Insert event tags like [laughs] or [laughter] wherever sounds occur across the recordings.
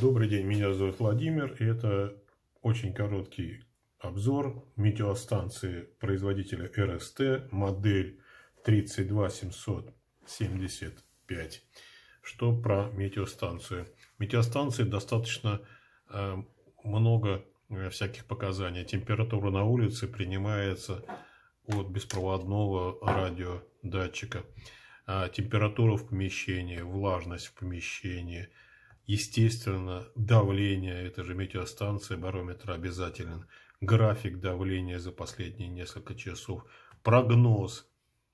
Добрый день, меня зовут Владимир, и это очень короткий обзор метеостанции производителя РСТ, модель 32775. Что про метеостанцию? Метеостанции достаточно э, много э, всяких показаний. Температура на улице принимается от беспроводного радиодатчика. А температура в помещении, влажность в помещении – Естественно, давление, это же метеостанция, барометр обязателен. График давления за последние несколько часов. Прогноз.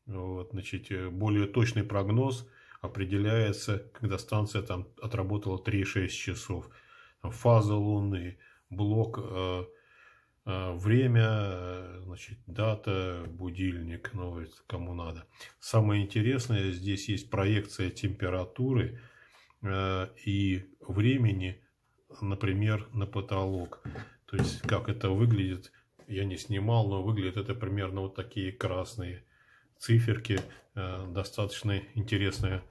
Вот, значит, э, более точный прогноз определяется, когда станция там отработала 3-6 часов. Фаза Луны, блок, э, э, время, э, значит, дата, будильник, ну, кому надо. Самое интересное, здесь есть проекция температуры – Э, и времени, например, на потолок. То есть, как это выглядит, я не снимал, но выглядит это примерно вот такие красные циферки. Э, достаточно интересная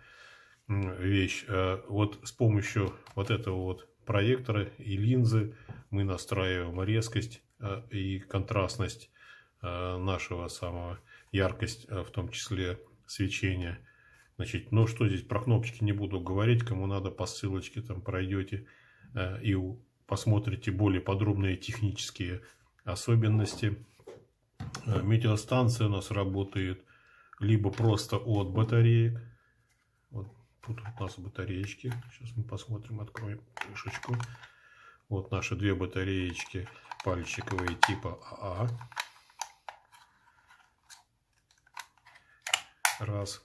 вещь. Э, вот с помощью вот этого вот проектора и линзы мы настраиваем резкость и контрастность нашего самого, яркость в том числе свечения. Значит, ну что здесь про кнопочки не буду говорить, кому надо по ссылочке там пройдете э, и посмотрите более подробные технические особенности. Э, метеостанция у нас работает либо просто от батареек. Вот тут у нас батареечки. Сейчас мы посмотрим, откроем крышечку. Вот наши две батареечки пальчиковые типа АА. А. Раз.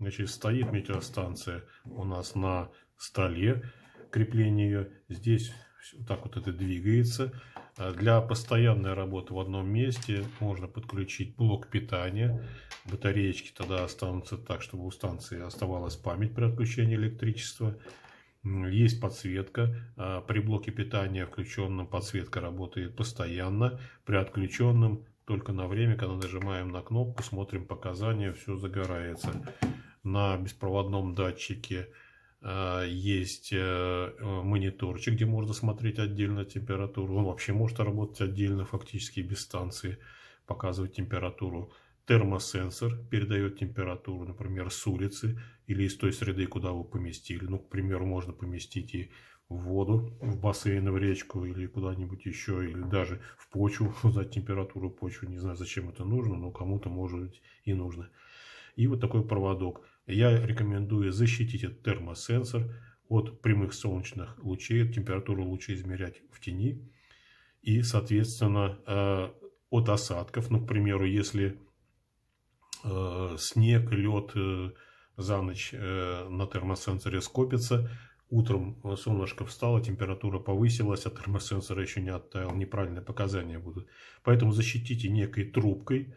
Значит, стоит метеостанция у нас на столе, крепление ее. Здесь вот так вот это двигается. А для постоянной работы в одном месте можно подключить блок питания. Батареечки тогда останутся так, чтобы у станции оставалась память при отключении электричества. Есть подсветка. А при блоке питания включенном подсветка работает постоянно. При отключенном только на время, когда нажимаем на кнопку, смотрим показания, все загорается на беспроводном датчике э, есть э, э, мониторчик, где можно смотреть отдельно температуру. Он вообще может работать отдельно, фактически без станции, показывать температуру. Термосенсор передает температуру, например, с улицы или из той среды, куда вы поместили. Ну, к примеру, можно поместить и в воду, в бассейн, в речку или куда-нибудь еще, или даже в почву, [laughs] узнать температуру почвы. Не знаю, зачем это нужно, но кому-то, может быть, и нужно и вот такой проводок. Я рекомендую защитить этот термосенсор от прямых солнечных лучей, температуру луча измерять в тени и, соответственно, э, от осадков. Ну, к примеру, если э, снег, лед э, за ночь на термосенсоре скопится, утром солнышко встало, температура повысилась, а термосенсора еще не оттаял, неправильные показания будут. Поэтому защитите некой трубкой,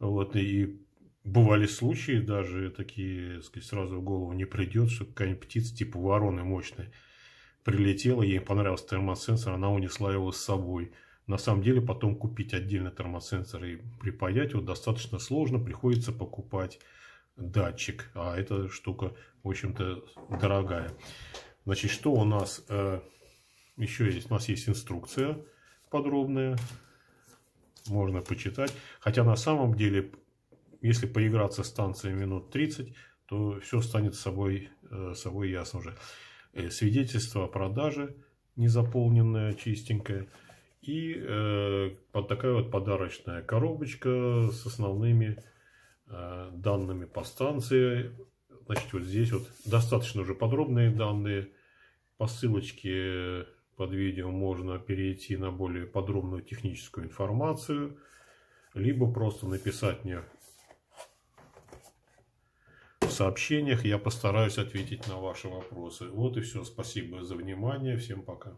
вот, и бывали случаи даже такие, сказать, сразу в голову не придет, что какая-нибудь птица типа вороны мощная прилетела, ей понравился термосенсор, она унесла его с собой. На самом деле потом купить отдельно термосенсор и припаять его достаточно сложно, приходится покупать датчик, а эта штука, в общем-то, дорогая. Значит, что у нас э, еще есть? У нас есть инструкция подробная, можно почитать. Хотя на самом деле если поиграться с станцией минут 30, то все станет собой, э, собой ясно уже. Э, свидетельство о продаже незаполненное, чистенькое. И э, вот такая вот подарочная коробочка с основными э, данными по станции. Значит, вот здесь вот достаточно уже подробные данные. По ссылочке под видео можно перейти на более подробную техническую информацию. Либо просто написать мне в сообщениях я постараюсь ответить на ваши вопросы. Вот и все. Спасибо за внимание. Всем пока.